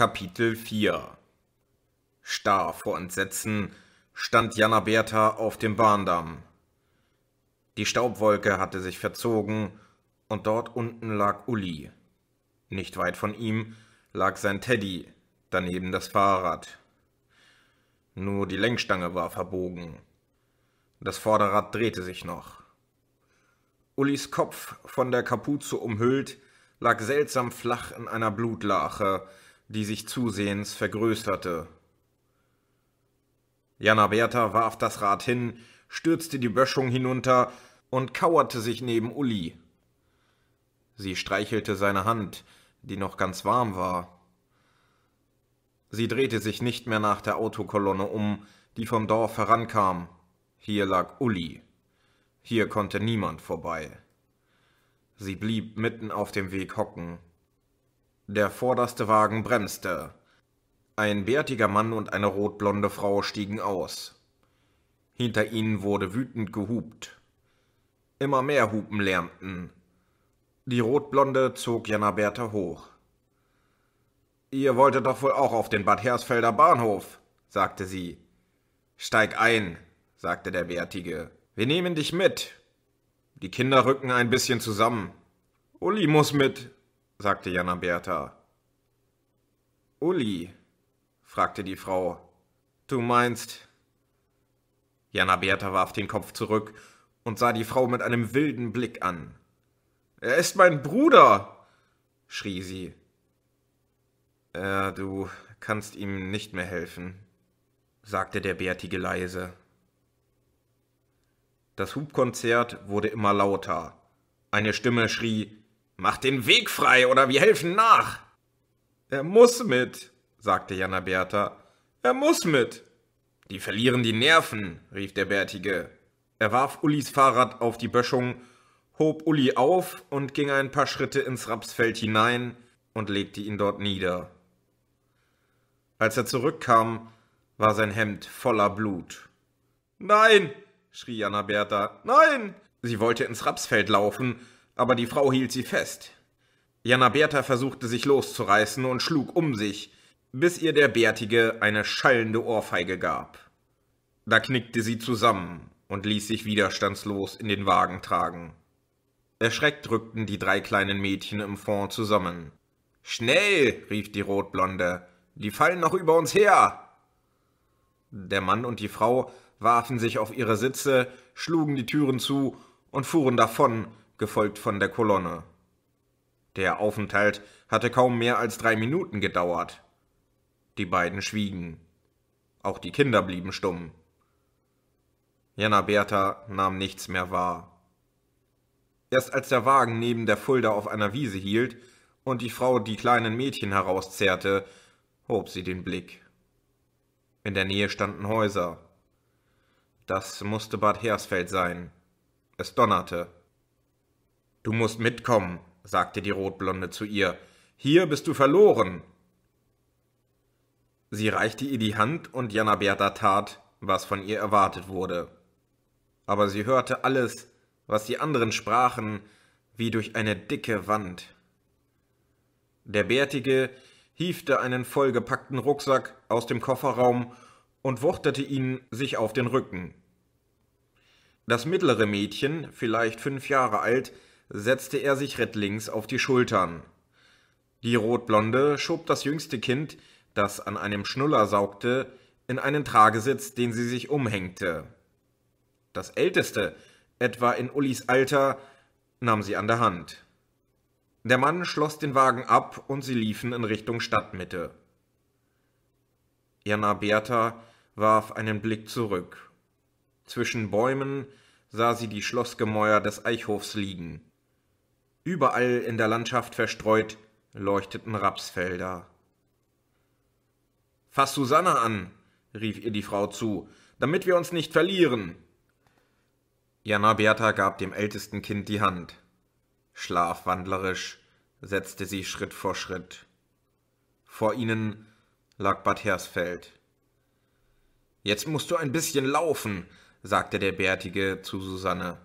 Kapitel 4 Starr vor Entsetzen stand Jana Bertha auf dem Bahndamm. Die Staubwolke hatte sich verzogen und dort unten lag Uli. Nicht weit von ihm lag sein Teddy, daneben das Fahrrad. Nur die Lenkstange war verbogen. Das Vorderrad drehte sich noch. Ullis Kopf, von der Kapuze umhüllt, lag seltsam flach in einer Blutlache, die sich zusehends vergrößerte. Jana Bertha warf das Rad hin, stürzte die Böschung hinunter und kauerte sich neben Uli. Sie streichelte seine Hand, die noch ganz warm war. Sie drehte sich nicht mehr nach der Autokolonne um, die vom Dorf herankam. Hier lag Uli. Hier konnte niemand vorbei. Sie blieb mitten auf dem Weg hocken. Der vorderste Wagen bremste. Ein bärtiger Mann und eine rotblonde Frau stiegen aus. Hinter ihnen wurde wütend gehupt. Immer mehr Hupen lärmten. Die Rotblonde zog Janaberta hoch. Ihr wolltet doch wohl auch auf den Bad Hersfelder Bahnhof, sagte sie. Steig ein, sagte der Bärtige. Wir nehmen dich mit. Die Kinder rücken ein bisschen zusammen. Uli muss mit, sagte Jana Bertha. Uli, fragte die Frau, du meinst. Jana Bertha warf den Kopf zurück und sah die Frau mit einem wilden Blick an. Er ist mein Bruder, schrie sie. Äh, du kannst ihm nicht mehr helfen, sagte der Bärtige leise. Das Hubkonzert wurde immer lauter. Eine Stimme schrie Mach den Weg frei oder wir helfen nach. Er muss mit, sagte Jana Bertha. Er muss mit. Die verlieren die Nerven, rief der Bärtige. Er warf Ullis Fahrrad auf die Böschung, hob Uli auf und ging ein paar Schritte ins Rapsfeld hinein und legte ihn dort nieder. Als er zurückkam, war sein Hemd voller Blut. Nein, schrie Jana Bertha, nein! Sie wollte ins Rapsfeld laufen, aber die Frau hielt sie fest. Jana Bertha versuchte sich loszureißen und schlug um sich, bis ihr der Bärtige eine schallende Ohrfeige gab. Da knickte sie zusammen und ließ sich widerstandslos in den Wagen tragen. Erschreckt rückten die drei kleinen Mädchen im Fond zusammen. Schnell, rief die Rotblonde, die fallen noch über uns her. Der Mann und die Frau warfen sich auf ihre Sitze, schlugen die Türen zu und fuhren davon, gefolgt von der Kolonne. Der Aufenthalt hatte kaum mehr als drei Minuten gedauert. Die beiden schwiegen. Auch die Kinder blieben stumm. Jana Bertha nahm nichts mehr wahr. Erst als der Wagen neben der Fulda auf einer Wiese hielt und die Frau die kleinen Mädchen herauszerrte, hob sie den Blick. In der Nähe standen Häuser. Das musste Bad Hersfeld sein. Es donnerte. Du musst mitkommen, sagte die Rotblonde zu ihr. Hier bist du verloren. Sie reichte ihr die Hand und Jana Bertha tat, was von ihr erwartet wurde. Aber sie hörte alles, was die anderen sprachen, wie durch eine dicke Wand. Der Bärtige hiefte einen vollgepackten Rucksack aus dem Kofferraum und wuchtete ihn sich auf den Rücken. Das mittlere Mädchen, vielleicht fünf Jahre alt, setzte er sich rittlings auf die Schultern. Die Rotblonde schob das jüngste Kind, das an einem Schnuller saugte, in einen Tragesitz, den sie sich umhängte. Das Älteste, etwa in Ullis Alter, nahm sie an der Hand. Der Mann schloss den Wagen ab und sie liefen in Richtung Stadtmitte. Jana Bertha warf einen Blick zurück. Zwischen Bäumen sah sie die Schlossgemäuer des Eichhofs liegen. Überall in der Landschaft verstreut leuchteten Rapsfelder. Fass Susanne an, rief ihr die Frau zu, damit wir uns nicht verlieren. Jana Bertha gab dem ältesten Kind die Hand. Schlafwandlerisch setzte sie Schritt vor Schritt. Vor ihnen lag Bad Hersfeld. Jetzt musst du ein bisschen laufen, sagte der Bärtige zu Susanne.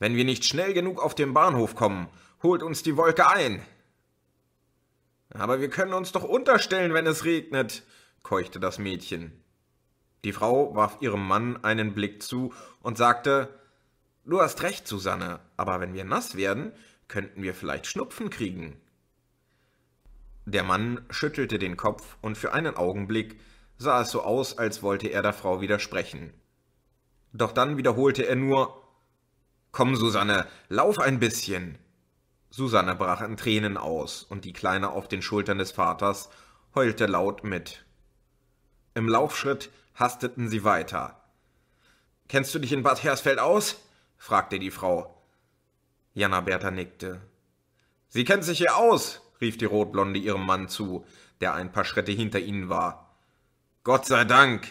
Wenn wir nicht schnell genug auf den Bahnhof kommen, holt uns die Wolke ein. Aber wir können uns doch unterstellen, wenn es regnet, keuchte das Mädchen. Die Frau warf ihrem Mann einen Blick zu und sagte Du hast recht, Susanne, aber wenn wir nass werden, könnten wir vielleicht Schnupfen kriegen. Der Mann schüttelte den Kopf, und für einen Augenblick sah es so aus, als wollte er der Frau widersprechen. Doch dann wiederholte er nur Komm, Susanne, lauf ein bisschen. Susanne brach in Tränen aus, und die Kleine auf den Schultern des Vaters heulte laut mit. Im Laufschritt hasteten sie weiter. Kennst du dich in Bad Hersfeld aus? fragte die Frau. Jana Bertha nickte. Sie kennt sich hier aus, rief die Rotblonde ihrem Mann zu, der ein paar Schritte hinter ihnen war. Gott sei Dank.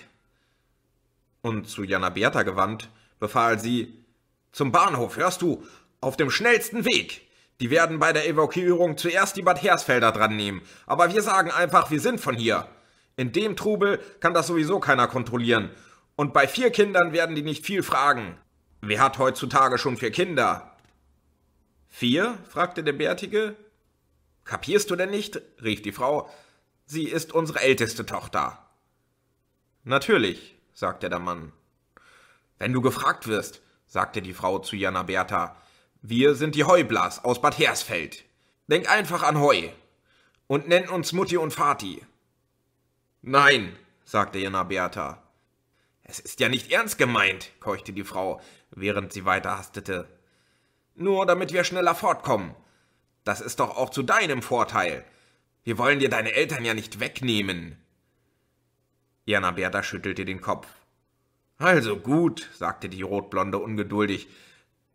Und zu Jana Bertha gewandt, befahl sie zum Bahnhof, hörst du? Auf dem schnellsten Weg! Die werden bei der Evakuierung zuerst die Bad Hersfelder dran nehmen, aber wir sagen einfach, wir sind von hier. In dem Trubel kann das sowieso keiner kontrollieren. Und bei vier Kindern werden die nicht viel fragen. Wer hat heutzutage schon vier Kinder? Vier? fragte der Bärtige. Kapierst du denn nicht? rief die Frau. Sie ist unsere älteste Tochter. Natürlich, sagte der Mann. Wenn du gefragt wirst, sagte die Frau zu Jana Bertha. Wir sind die Heublas aus Bad Hersfeld. Denk einfach an Heu. Und nenn uns Mutti und Vati. Nein, sagte Jana Bertha. Es ist ja nicht ernst gemeint, keuchte die Frau, während sie weiter hastete. Nur damit wir schneller fortkommen. Das ist doch auch zu deinem Vorteil. Wir wollen dir deine Eltern ja nicht wegnehmen. Jana Bertha schüttelte den Kopf. Also gut, sagte die Rotblonde ungeduldig,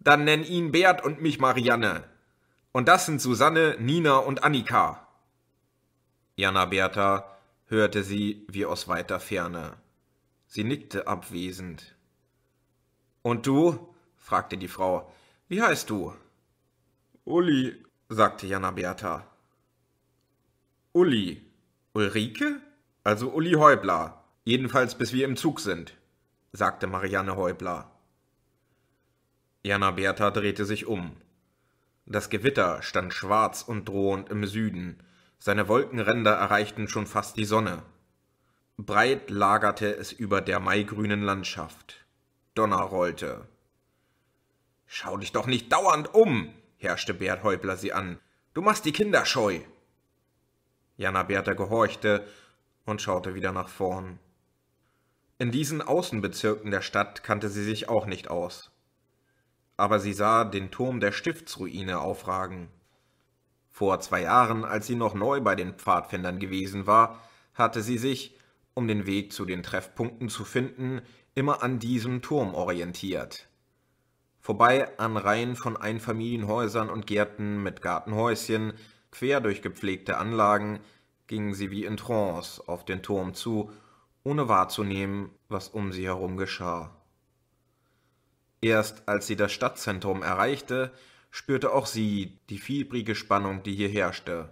dann nenn ihn Bert und mich Marianne. Und das sind Susanne, Nina und Annika. Jana Bertha hörte sie wie aus weiter Ferne. Sie nickte abwesend. Und du? fragte die Frau. Wie heißt du? Uli, sagte Jana Bertha. Uli. Ulrike? Also Uli Häubler. Jedenfalls bis wir im Zug sind sagte Marianne Häubler. Jana Bertha drehte sich um. Das Gewitter stand schwarz und drohend im Süden, seine Wolkenränder erreichten schon fast die Sonne. Breit lagerte es über der maigrünen Landschaft. Donner rollte. Schau dich doch nicht dauernd um, herrschte Bert Häubler sie an. Du machst die Kinder scheu. Jana Bertha gehorchte und schaute wieder nach vorn. In diesen Außenbezirken der Stadt kannte sie sich auch nicht aus. Aber sie sah den Turm der Stiftsruine aufragen. Vor zwei Jahren, als sie noch neu bei den Pfadfindern gewesen war, hatte sie sich, um den Weg zu den Treffpunkten zu finden, immer an diesem Turm orientiert. Vorbei an Reihen von Einfamilienhäusern und Gärten mit Gartenhäuschen, quer durch gepflegte Anlagen, ging sie wie in Trance auf den Turm zu ohne wahrzunehmen, was um sie herum geschah. Erst als sie das Stadtzentrum erreichte, spürte auch sie die fiebrige Spannung, die hier herrschte.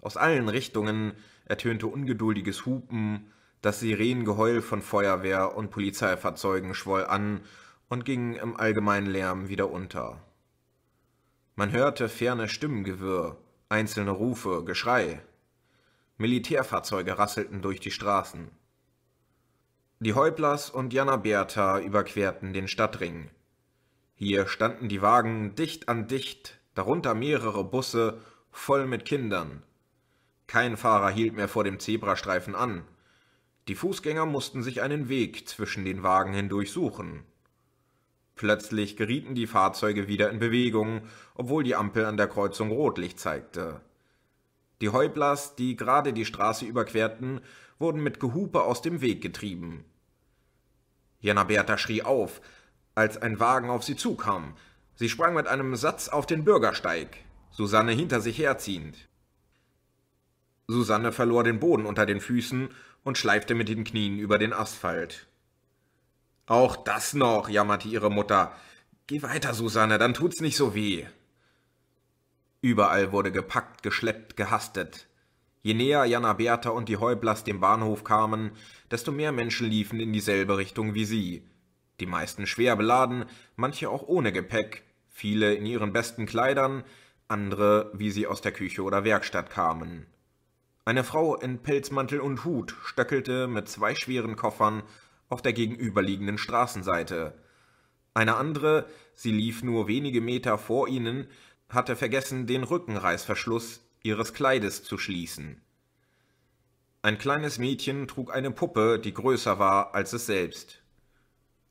Aus allen Richtungen ertönte ungeduldiges Hupen, das Sirenengeheul von Feuerwehr und Polizeifahrzeugen schwoll an und ging im allgemeinen Lärm wieder unter. Man hörte ferne Stimmengewirr, einzelne Rufe, Geschrei. Militärfahrzeuge rasselten durch die Straßen. Die Häuplers und Jana Bertha überquerten den Stadtring. Hier standen die Wagen dicht an dicht, darunter mehrere Busse, voll mit Kindern. Kein Fahrer hielt mehr vor dem Zebrastreifen an. Die Fußgänger mussten sich einen Weg zwischen den Wagen hindurch suchen. Plötzlich gerieten die Fahrzeuge wieder in Bewegung, obwohl die Ampel an der Kreuzung Rotlicht zeigte. Die Häuplers, die gerade die Straße überquerten, wurden mit Gehupe aus dem Weg getrieben. Jana Bertha schrie auf, als ein Wagen auf sie zukam. Sie sprang mit einem Satz auf den Bürgersteig, Susanne hinter sich herziehend. Susanne verlor den Boden unter den Füßen und schleifte mit den Knien über den Asphalt. Auch das noch, jammerte ihre Mutter. Geh weiter, Susanne, dann tut's nicht so weh. Überall wurde gepackt, geschleppt, gehastet. Je näher Jana Bertha und die Heublers dem Bahnhof kamen, desto mehr Menschen liefen in dieselbe Richtung wie sie. Die meisten schwer beladen, manche auch ohne Gepäck, viele in ihren besten Kleidern, andere, wie sie aus der Küche oder Werkstatt kamen. Eine Frau in Pelzmantel und Hut stöckelte mit zwei schweren Koffern auf der gegenüberliegenden Straßenseite. Eine andere, sie lief nur wenige Meter vor ihnen, hatte vergessen, den Rückenreißverschluss ihres Kleides zu schließen. Ein kleines Mädchen trug eine Puppe, die größer war als es selbst.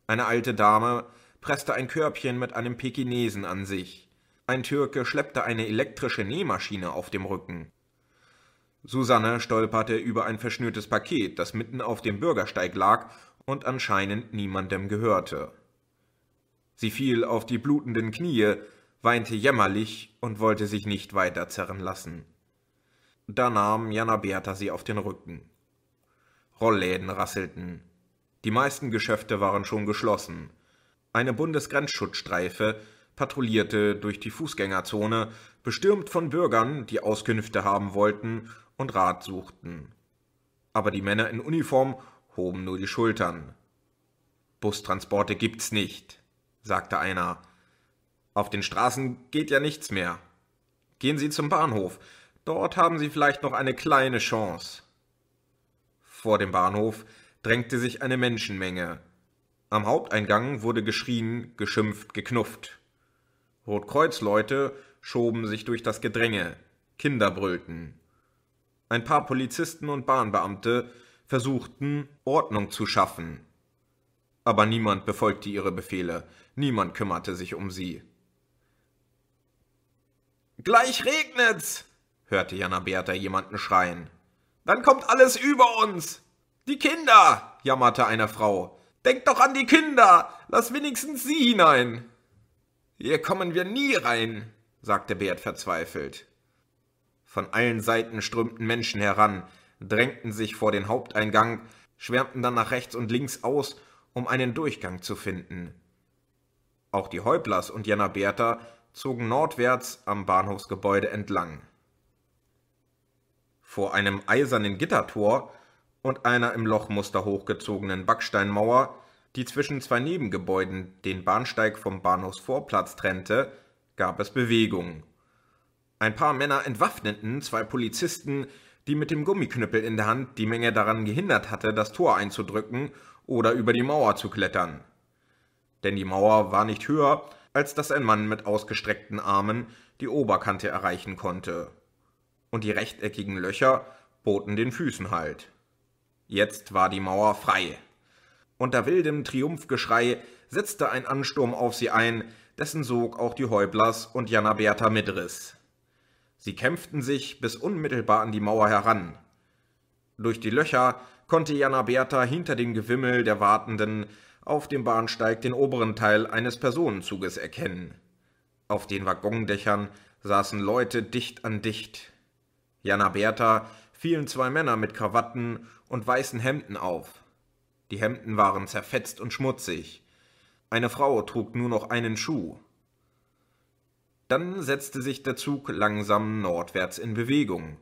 Eine alte Dame presste ein Körbchen mit einem Pekinesen an sich. Ein Türke schleppte eine elektrische Nähmaschine auf dem Rücken. Susanne stolperte über ein verschnürtes Paket, das mitten auf dem Bürgersteig lag und anscheinend niemandem gehörte. Sie fiel auf die blutenden Knie, weinte jämmerlich und wollte sich nicht weiter zerren lassen. Da nahm Jana Beata sie auf den Rücken. Rollläden rasselten. Die meisten Geschäfte waren schon geschlossen. Eine Bundesgrenzschutzstreife patrouillierte durch die Fußgängerzone, bestürmt von Bürgern, die Auskünfte haben wollten und Rat suchten. Aber die Männer in Uniform hoben nur die Schultern. Bustransporte gibt's nicht, sagte einer auf den Straßen geht ja nichts mehr. Gehen Sie zum Bahnhof. Dort haben Sie vielleicht noch eine kleine Chance. Vor dem Bahnhof drängte sich eine Menschenmenge. Am Haupteingang wurde geschrien, geschimpft, geknufft. Rotkreuzleute schoben sich durch das Gedränge, Kinder brüllten. Ein paar Polizisten und Bahnbeamte versuchten, Ordnung zu schaffen. Aber niemand befolgte ihre Befehle, niemand kümmerte sich um sie. Gleich regnet's, hörte Jana Bertha jemanden schreien. Dann kommt alles über uns. Die Kinder, jammerte eine Frau. Denkt doch an die Kinder. Lass wenigstens sie hinein. Hier kommen wir nie rein, sagte Bert verzweifelt. Von allen Seiten strömten Menschen heran, drängten sich vor den Haupteingang, schwärmten dann nach rechts und links aus, um einen Durchgang zu finden. Auch die Häuplers und Jana Bertha zogen nordwärts am Bahnhofsgebäude entlang. Vor einem eisernen Gittertor und einer im Lochmuster hochgezogenen Backsteinmauer, die zwischen zwei Nebengebäuden den Bahnsteig vom Bahnhofsvorplatz trennte, gab es Bewegung. Ein paar Männer entwaffneten zwei Polizisten, die mit dem Gummiknüppel in der Hand die Menge daran gehindert hatte, das Tor einzudrücken oder über die Mauer zu klettern. Denn die Mauer war nicht höher als dass ein Mann mit ausgestreckten Armen die Oberkante erreichen konnte. Und die rechteckigen Löcher boten den Füßen Halt. Jetzt war die Mauer frei. Unter wildem Triumphgeschrei setzte ein Ansturm auf sie ein, dessen Sog auch die Häublers und Jana Bertha mitriss. Sie kämpften sich bis unmittelbar an die Mauer heran. Durch die Löcher konnte Jana Bertha hinter dem Gewimmel der Wartenden auf dem Bahnsteig den oberen Teil eines Personenzuges erkennen. Auf den Waggondächern saßen Leute dicht an dicht. Jana Bertha fielen zwei Männer mit Krawatten und weißen Hemden auf. Die Hemden waren zerfetzt und schmutzig. Eine Frau trug nur noch einen Schuh. Dann setzte sich der Zug langsam nordwärts in Bewegung.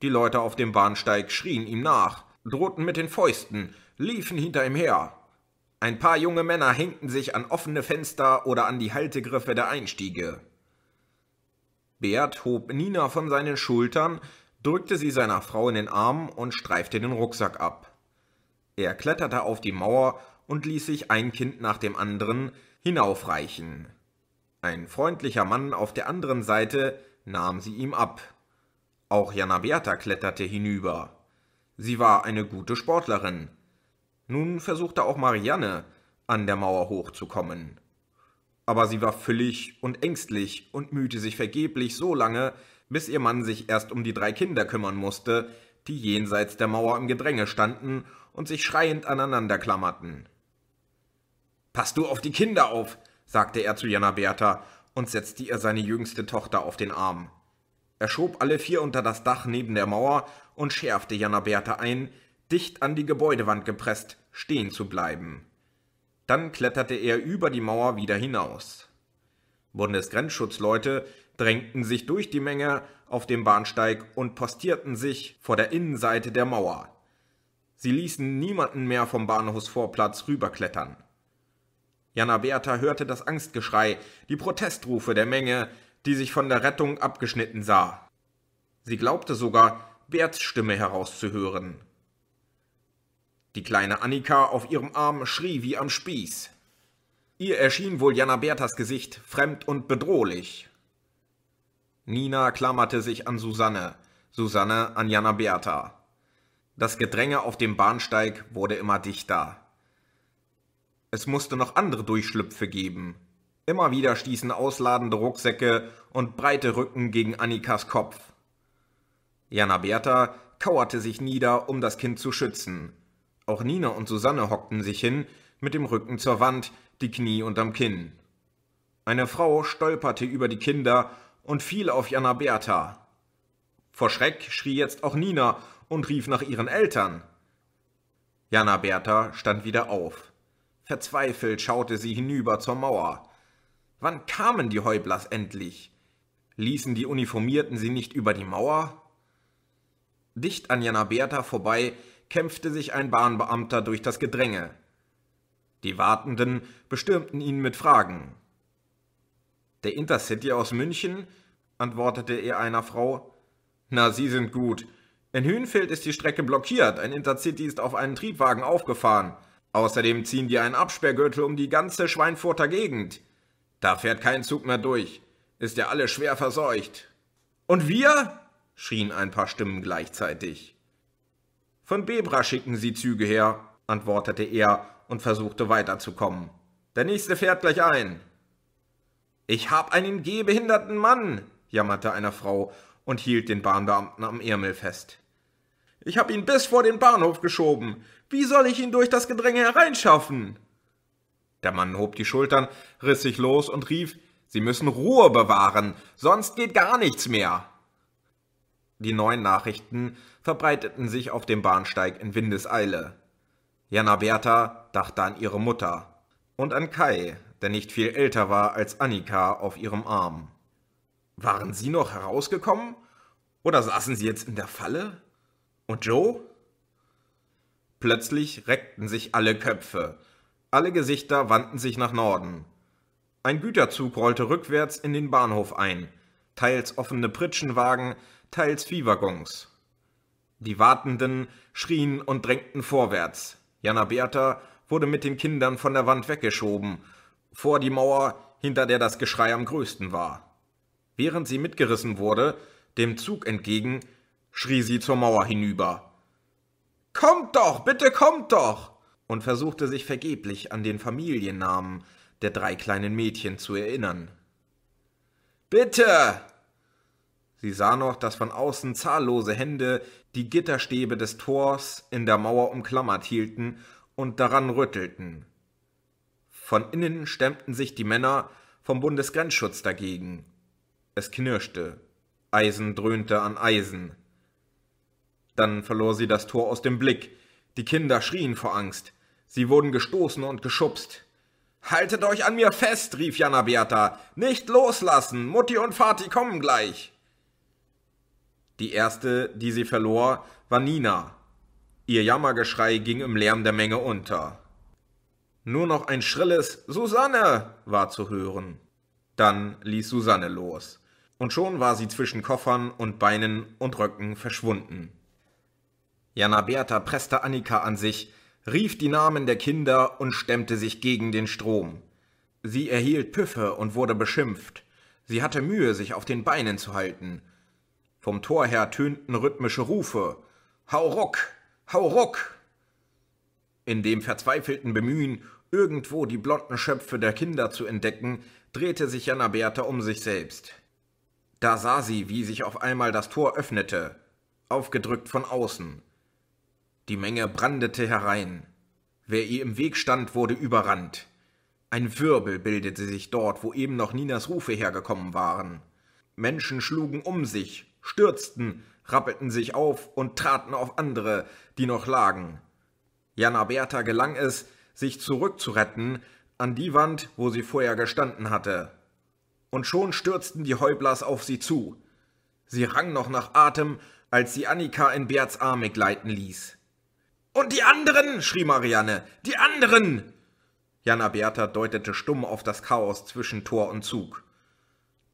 Die Leute auf dem Bahnsteig schrien ihm nach, drohten mit den Fäusten, liefen hinter ihm her. Ein paar junge Männer hängten sich an offene Fenster oder an die Haltegriffe der Einstiege. Bert hob Nina von seinen Schultern, drückte sie seiner Frau in den Arm und streifte den Rucksack ab. Er kletterte auf die Mauer und ließ sich ein Kind nach dem anderen hinaufreichen. Ein freundlicher Mann auf der anderen Seite nahm sie ihm ab. Auch Jana Beata kletterte hinüber. Sie war eine gute Sportlerin. Nun versuchte auch Marianne, an der Mauer hochzukommen. Aber sie war füllig und ängstlich und mühte sich vergeblich so lange, bis ihr Mann sich erst um die drei Kinder kümmern musste, die jenseits der Mauer im Gedränge standen und sich schreiend aneinander klammerten. Pass du auf die Kinder auf, sagte er zu Jana Bertha und setzte ihr seine jüngste Tochter auf den Arm. Er schob alle vier unter das Dach neben der Mauer und schärfte Jana Bertha ein, dicht an die Gebäudewand gepresst, stehen zu bleiben. Dann kletterte er über die Mauer wieder hinaus. Bundesgrenzschutzleute drängten sich durch die Menge auf dem Bahnsteig und postierten sich vor der Innenseite der Mauer. Sie ließen niemanden mehr vom Bahnhofsvorplatz rüberklettern. Jana Bertha hörte das Angstgeschrei, die Protestrufe der Menge, die sich von der Rettung abgeschnitten sah. Sie glaubte sogar, Berts Stimme herauszuhören. Die kleine Annika auf ihrem Arm schrie wie am Spieß. Ihr erschien wohl Jana Berthas Gesicht fremd und bedrohlich. Nina klammerte sich an Susanne, Susanne an Jana Bertha. Das Gedränge auf dem Bahnsteig wurde immer dichter. Es musste noch andere Durchschlüpfe geben. Immer wieder stießen ausladende Rucksäcke und breite Rücken gegen Annikas Kopf. Jana Bertha kauerte sich nieder, um das Kind zu schützen. Auch Nina und Susanne hockten sich hin, mit dem Rücken zur Wand, die Knie unterm Kinn. Eine Frau stolperte über die Kinder und fiel auf Jana Bertha. Vor Schreck schrie jetzt auch Nina und rief nach ihren Eltern. Jana Bertha stand wieder auf. Verzweifelt schaute sie hinüber zur Mauer. Wann kamen die Häublers endlich? Ließen die Uniformierten sie nicht über die Mauer? Dicht an Jana Bertha vorbei kämpfte sich ein Bahnbeamter durch das Gedränge. Die Wartenden bestürmten ihn mit Fragen. Der Intercity aus München, antwortete er einer Frau. Na, Sie sind gut. In Hünfeld ist die Strecke blockiert, ein Intercity ist auf einen Triebwagen aufgefahren. Außerdem ziehen die einen Absperrgürtel um die ganze Schweinfurter Gegend. Da fährt kein Zug mehr durch. Ist ja alle schwer verseucht. Und wir? schrien ein paar Stimmen gleichzeitig. Von Bebra schicken Sie Züge her, antwortete er und versuchte weiterzukommen. Der nächste fährt gleich ein. Ich hab einen gehbehinderten Mann, jammerte eine Frau und hielt den Bahnbeamten am Ärmel fest. Ich hab ihn bis vor den Bahnhof geschoben. Wie soll ich ihn durch das Gedränge hereinschaffen? Der Mann hob die Schultern, riss sich los und rief, Sie müssen Ruhe bewahren, sonst geht gar nichts mehr. Die neuen Nachrichten verbreiteten sich auf dem Bahnsteig in Windeseile. Jana Bertha dachte an ihre Mutter und an Kai, der nicht viel älter war als Annika auf ihrem Arm. Waren sie noch herausgekommen? Oder saßen sie jetzt in der Falle? Und Joe? Plötzlich reckten sich alle Köpfe. Alle Gesichter wandten sich nach Norden. Ein Güterzug rollte rückwärts in den Bahnhof ein. Teils offene Pritschenwagen, teils Viehwaggons. Die Wartenden schrien und drängten vorwärts. Jana Bertha wurde mit den Kindern von der Wand weggeschoben, vor die Mauer, hinter der das Geschrei am größten war. Während sie mitgerissen wurde, dem Zug entgegen, schrie sie zur Mauer hinüber. Kommt doch, bitte kommt doch! und versuchte sich vergeblich an den Familiennamen der drei kleinen Mädchen zu erinnern. Bitte! Sie sah noch, dass von außen zahllose Hände die Gitterstäbe des Tors in der Mauer umklammert hielten und daran rüttelten. Von innen stemmten sich die Männer vom Bundesgrenzschutz dagegen. Es knirschte. Eisen dröhnte an Eisen. Dann verlor sie das Tor aus dem Blick. Die Kinder schrien vor Angst. Sie wurden gestoßen und geschubst. Haltet euch an mir fest, rief Jana Beata. Nicht loslassen. Mutti und Vati kommen gleich. Die erste, die sie verlor, war Nina. Ihr Jammergeschrei ging im Lärm der Menge unter. Nur noch ein schrilles Susanne war zu hören. Dann ließ Susanne los, und schon war sie zwischen Koffern und Beinen und Röcken verschwunden. Jana Bertha presste Annika an sich, rief die Namen der Kinder und stemmte sich gegen den Strom. Sie erhielt Püffe und wurde beschimpft. Sie hatte Mühe, sich auf den Beinen zu halten. Vom Tor her tönten rhythmische Rufe Hau ruck, hau ruck. In dem verzweifelten Bemühen, irgendwo die blonden Schöpfe der Kinder zu entdecken, drehte sich Jana Bertha um sich selbst. Da sah sie, wie sich auf einmal das Tor öffnete, aufgedrückt von außen. Die Menge brandete herein. Wer ihr im Weg stand, wurde überrannt. Ein Wirbel bildete sich dort, wo eben noch Ninas Rufe hergekommen waren. Menschen schlugen um sich, stürzten, rappelten sich auf und traten auf andere, die noch lagen. Jana Bertha gelang es, sich zurückzuretten an die Wand, wo sie vorher gestanden hatte. Und schon stürzten die Häublers auf sie zu. Sie rang noch nach Atem, als sie Annika in Berts Arme gleiten ließ. Und die anderen! schrie Marianne. Die anderen! Jana Bertha deutete stumm auf das Chaos zwischen Tor und Zug.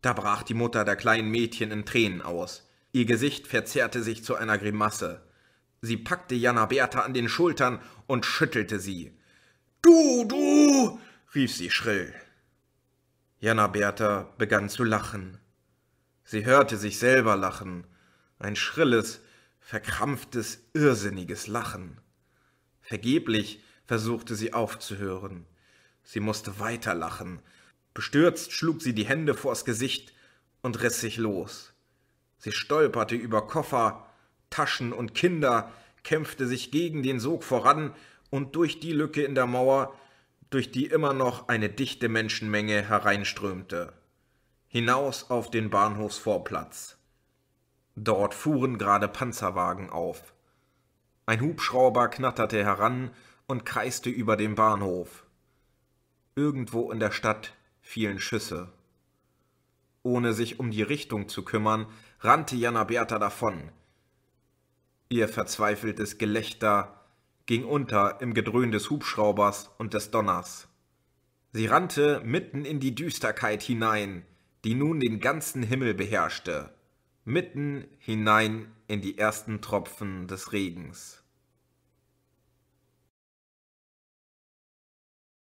Da brach die Mutter der kleinen Mädchen in Tränen aus. Ihr Gesicht verzerrte sich zu einer Grimasse. Sie packte Jana Bertha an den Schultern und schüttelte sie. Du, du! rief sie schrill. Jana Bertha begann zu lachen. Sie hörte sich selber lachen. Ein schrilles, verkrampftes, irrsinniges Lachen. Vergeblich versuchte sie aufzuhören. Sie musste weiterlachen, Bestürzt schlug sie die Hände vors Gesicht und riss sich los. Sie stolperte über Koffer, Taschen und Kinder, kämpfte sich gegen den Sog voran und durch die Lücke in der Mauer, durch die immer noch eine dichte Menschenmenge hereinströmte. Hinaus auf den Bahnhofsvorplatz. Dort fuhren gerade Panzerwagen auf. Ein Hubschrauber knatterte heran und kreiste über dem Bahnhof. Irgendwo in der Stadt fielen Schüsse. Ohne sich um die Richtung zu kümmern, rannte Jana Bertha davon. Ihr verzweifeltes Gelächter ging unter im Gedröhn des Hubschraubers und des Donners. Sie rannte mitten in die Düsterkeit hinein, die nun den ganzen Himmel beherrschte, mitten hinein in die ersten Tropfen des Regens.